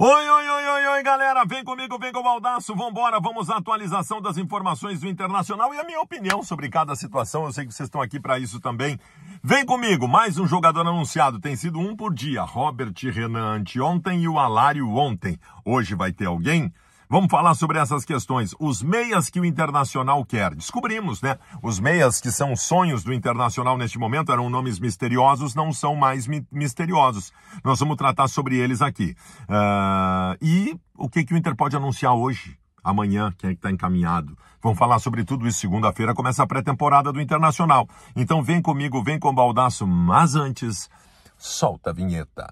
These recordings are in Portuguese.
Oi, oi, oi, oi, oi, galera, vem comigo, vem com o Baldaço, vambora, vamos à atualização das informações do Internacional e a minha opinião sobre cada situação, eu sei que vocês estão aqui para isso também. Vem comigo, mais um jogador anunciado, tem sido um por dia, Robert Renan anteontem e o Alário ontem. Hoje vai ter alguém? Vamos falar sobre essas questões. Os meias que o Internacional quer. Descobrimos, né? Os meias que são sonhos do Internacional neste momento eram nomes misteriosos, não são mais mi misteriosos. Nós vamos tratar sobre eles aqui. Uh, e o que, que o Inter pode anunciar hoje? amanhã, quem é que está encaminhado. Vamos falar sobre tudo isso segunda-feira, começa a pré-temporada do Internacional. Então vem comigo, vem com o baldaço, mas antes, solta a vinheta.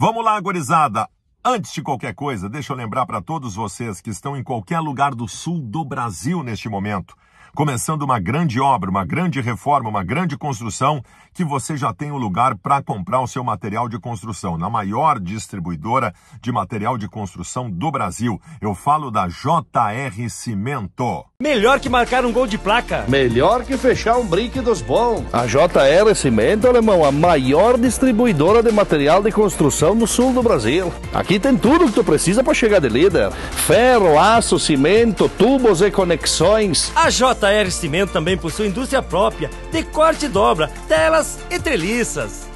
Vamos lá, gorizada. Antes de qualquer coisa, deixa eu lembrar para todos vocês que estão em qualquer lugar do sul do Brasil neste momento começando uma grande obra, uma grande reforma, uma grande construção, que você já tem um lugar para comprar o seu material de construção, na maior distribuidora de material de construção do Brasil. Eu falo da JR Cimento. Melhor que marcar um gol de placa. Melhor que fechar um brinquedos bom. A JR Cimento, alemão, a maior distribuidora de material de construção no sul do Brasil. Aqui tem tudo que tu precisa para chegar de líder: ferro, aço, cimento, tubos e conexões. A JR Santa Air Cimento também possui indústria própria de corte e dobra, telas e treliças.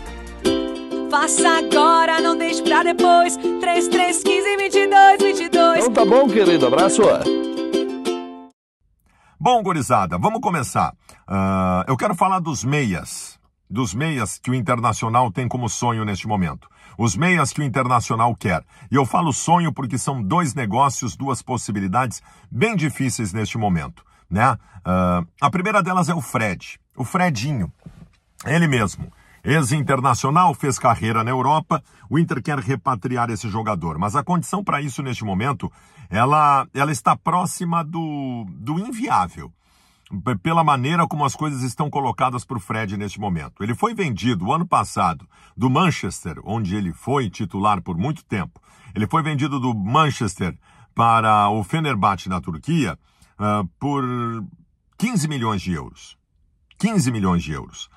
Faça agora, não deixe pra depois. 3315 2222. Então tá bom, querido. Abraço. Bom, gurizada, vamos começar. Uh, eu quero falar dos meias. Dos meias que o Internacional tem como sonho neste momento. Os meias que o Internacional quer. E eu falo sonho porque são dois negócios, duas possibilidades bem difíceis neste momento né? Uh, a primeira delas é o Fred, o Fredinho, ele mesmo. Ex-internacional, fez carreira na Europa, o Inter quer repatriar esse jogador, mas a condição para isso neste momento, ela, ela está próxima do, do inviável pela maneira como as coisas estão colocadas para o Fred neste momento. Ele foi vendido ano passado do Manchester, onde ele foi titular por muito tempo. Ele foi vendido do Manchester para o Fenerbahçe na Turquia ah, por 15 milhões de euros. 15 milhões de euros.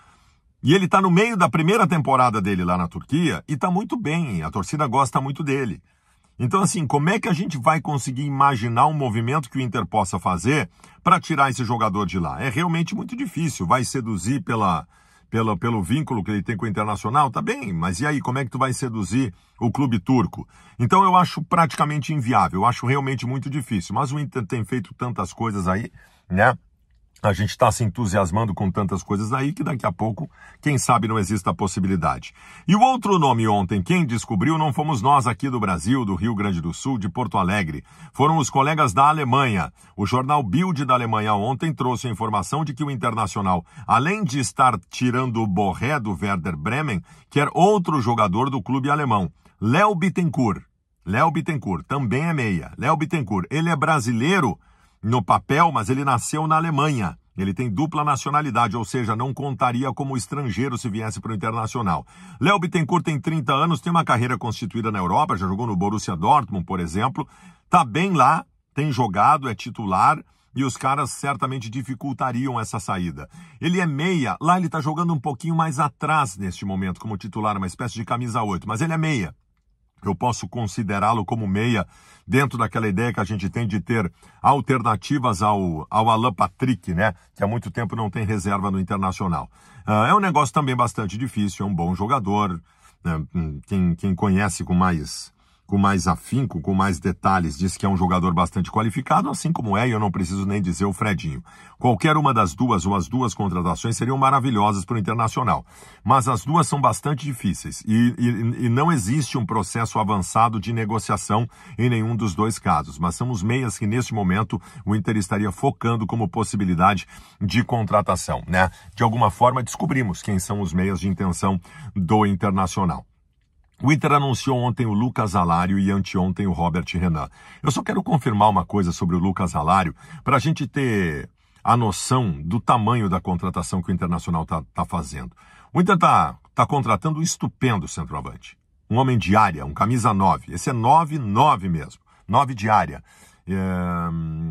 E ele está no meio da primeira temporada dele lá na Turquia e está muito bem, a torcida gosta muito dele. Então, assim, como é que a gente vai conseguir imaginar um movimento que o Inter possa fazer para tirar esse jogador de lá? É realmente muito difícil. Vai seduzir pela, pelo, pelo vínculo que ele tem com o Internacional, tá bem, mas e aí, como é que tu vai seduzir o clube turco? Então eu acho praticamente inviável, eu acho realmente muito difícil, mas o Inter tem feito tantas coisas aí, né? a gente está se entusiasmando com tantas coisas aí que daqui a pouco, quem sabe, não exista a possibilidade. E o outro nome ontem, quem descobriu, não fomos nós aqui do Brasil, do Rio Grande do Sul, de Porto Alegre. Foram os colegas da Alemanha. O jornal Bild da Alemanha ontem trouxe a informação de que o Internacional, além de estar tirando o Borré do Werder Bremen, quer outro jogador do clube alemão, Léo Bittencourt. Léo Bittencourt também é meia. Léo Bittencourt, ele é brasileiro no papel, mas ele nasceu na Alemanha. Ele tem dupla nacionalidade, ou seja, não contaria como estrangeiro se viesse para o internacional. Léo Bittencourt tem 30 anos, tem uma carreira constituída na Europa, já jogou no Borussia Dortmund, por exemplo. Tá bem lá, tem jogado, é titular e os caras certamente dificultariam essa saída. Ele é meia, lá ele está jogando um pouquinho mais atrás neste momento como titular, uma espécie de camisa 8, mas ele é meia eu posso considerá-lo como meia dentro daquela ideia que a gente tem de ter alternativas ao, ao Alan Patrick, né? Que há muito tempo não tem reserva no Internacional. Uh, é um negócio também bastante difícil, é um bom jogador. Né? Hum, quem, quem conhece com mais com mais afinco, com mais detalhes, diz que é um jogador bastante qualificado, assim como é, e eu não preciso nem dizer o Fredinho. Qualquer uma das duas ou as duas contratações seriam maravilhosas para o Internacional, mas as duas são bastante difíceis e, e, e, não existe um processo avançado de negociação em nenhum dos dois casos, mas são os meias que neste momento o Inter estaria focando como possibilidade de contratação, né? De alguma forma descobrimos quem são os meias de intenção do Internacional. O Inter anunciou ontem o Lucas Alário e anteontem o Robert Renan. Eu só quero confirmar uma coisa sobre o Lucas Alário para a gente ter a noção do tamanho da contratação que o Internacional está tá fazendo. O Inter está tá contratando um estupendo centroavante. Um homem de área, um camisa 9. Esse é 9-9 mesmo. 9 de área. É,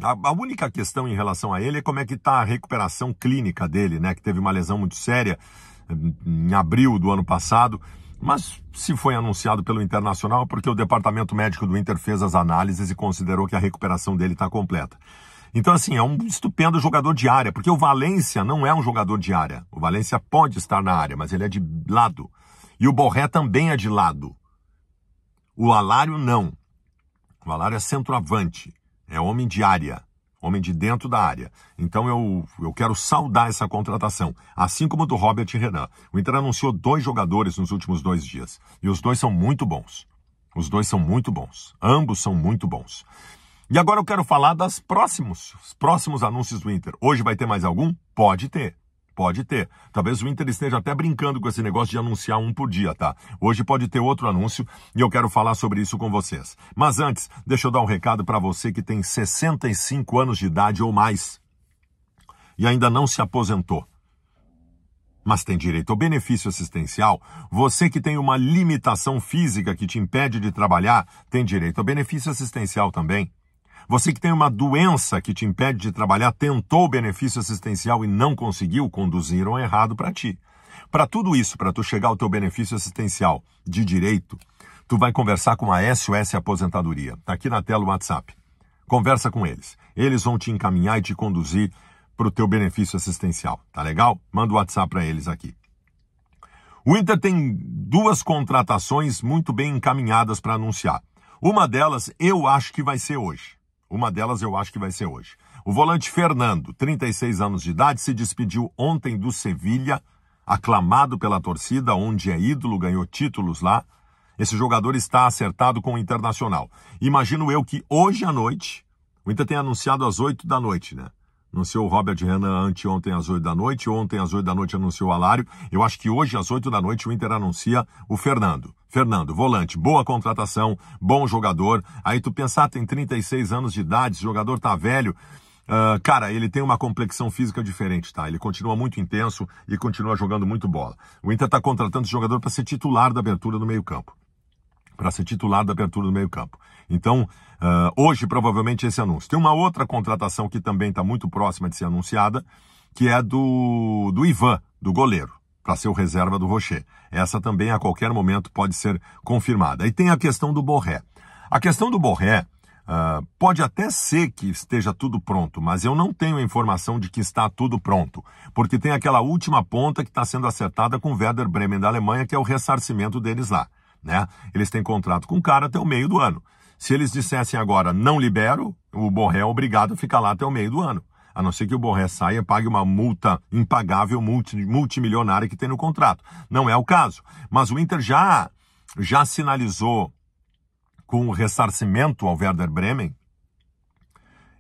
a, a, única questão em relação a ele é como é que está a recuperação clínica dele, né? Que teve uma lesão muito séria em abril do ano passado mas se foi anunciado pelo Internacional é porque o departamento médico do Inter fez as análises e considerou que a recuperação dele está completa. Então, assim, é um estupendo jogador de área, porque o Valência não é um jogador de área. O Valência pode estar na área, mas ele é de lado. E o Borré também é de lado. O Alário não. O Alário é centroavante, é homem de área homem de dentro da área. Então eu, eu quero saudar essa contratação, assim como do Robert Renan. O Inter anunciou dois jogadores nos últimos dois dias e os dois são muito bons. Os dois são muito bons. Ambos são muito bons. E agora eu quero falar das próximos, próximos anúncios do Inter. Hoje vai ter mais algum? Pode ter. Pode ter. Talvez o Inter esteja até brincando com esse negócio de anunciar um por dia, tá? Hoje pode ter outro anúncio e eu quero falar sobre isso com vocês. Mas antes, deixa eu dar um recado para você que tem 65 anos de idade ou mais e ainda não se aposentou. Mas tem direito ao benefício assistencial. Você que tem uma limitação física que te impede de trabalhar, tem direito ao benefício assistencial também. Você que tem uma doença que te impede de trabalhar, tentou o benefício assistencial e não conseguiu, conduziram errado para ti. Para tudo isso, para tu chegar ao teu benefício assistencial de direito, tu vai conversar com a SOS Aposentadoria. Está aqui na tela o WhatsApp. Conversa com eles. Eles vão te encaminhar e te conduzir para o teu benefício assistencial. Tá legal? Manda o WhatsApp para eles aqui. O Inter tem duas contratações muito bem encaminhadas para anunciar. Uma delas eu acho que vai ser hoje. Uma delas eu acho que vai ser hoje. O volante Fernando, 36 anos de idade, se despediu ontem do Sevilha, aclamado pela torcida, onde é ídolo, ganhou títulos lá. Esse jogador está acertado com o Internacional. Imagino eu que hoje à noite, o Inter tem anunciado às 8 da noite, né? Anunciou o Robert Renan anteontem às 8 da noite. Ontem às 8 da noite anunciou o Alário. Eu acho que hoje às 8 da noite o Inter anuncia o Fernando. Fernando, volante, boa contratação, bom jogador. Aí tu pensar, tem 36 anos de idade, esse jogador tá velho. Uh, cara, ele tem uma complexão física diferente, tá? Ele continua muito intenso e continua jogando muito bola. O Inter tá contratando esse jogador para ser titular da abertura do meio-campo para ser titular da abertura do meio-campo. Então, uh, hoje provavelmente esse anúncio. Tem uma outra contratação que também está muito próxima de ser anunciada, que é do, do Ivan, do goleiro, para ser o reserva do Rocher. Essa também a qualquer momento pode ser confirmada. E tem a questão do Borré. A questão do Borré. Uh, pode até ser que esteja tudo pronto, mas eu não tenho a informação de que está tudo pronto, porque tem aquela última ponta que está sendo acertada com o Werder Bremen da Alemanha, que é o ressarcimento deles lá né? Eles têm contrato com o cara até o meio do ano. Se eles dissessem agora não libero, o Borré é obrigado a ficar lá até o meio do ano. A não ser que o Borré saia e pague uma multa impagável multi, multimilionária que tem no contrato. Não é o caso. Mas o Inter já, já sinalizou com o ressarcimento ao Werder Bremen.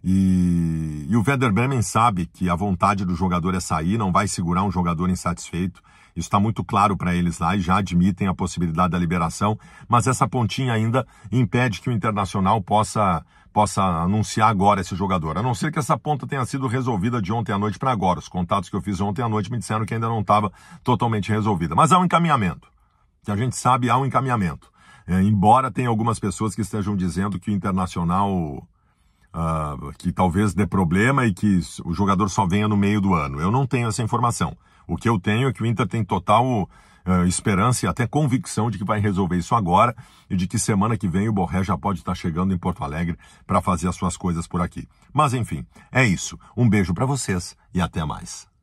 E, e o Werder Bremen sabe que a vontade do jogador é sair, não vai segurar um jogador insatisfeito. Isso está muito claro para eles lá e já admitem a possibilidade da liberação, mas essa pontinha ainda impede que o Internacional possa possa anunciar agora esse jogador. A não ser que essa ponta tenha sido resolvida de ontem à noite para agora. Os contatos que eu fiz ontem à noite me disseram que ainda não estava totalmente resolvida. Mas há um encaminhamento. Que a gente sabe, há um encaminhamento. É, embora tenha algumas pessoas que estejam dizendo que o Internacional uh, que talvez dê problema e que o jogador só venha no meio do ano. Eu não tenho essa informação. O que eu tenho é que o Inter tem total uh, esperança e até convicção de que vai resolver isso agora e de que semana que vem o Borré já pode estar chegando em Porto Alegre para fazer as suas coisas por aqui. Mas enfim, é isso. Um beijo para vocês e até mais.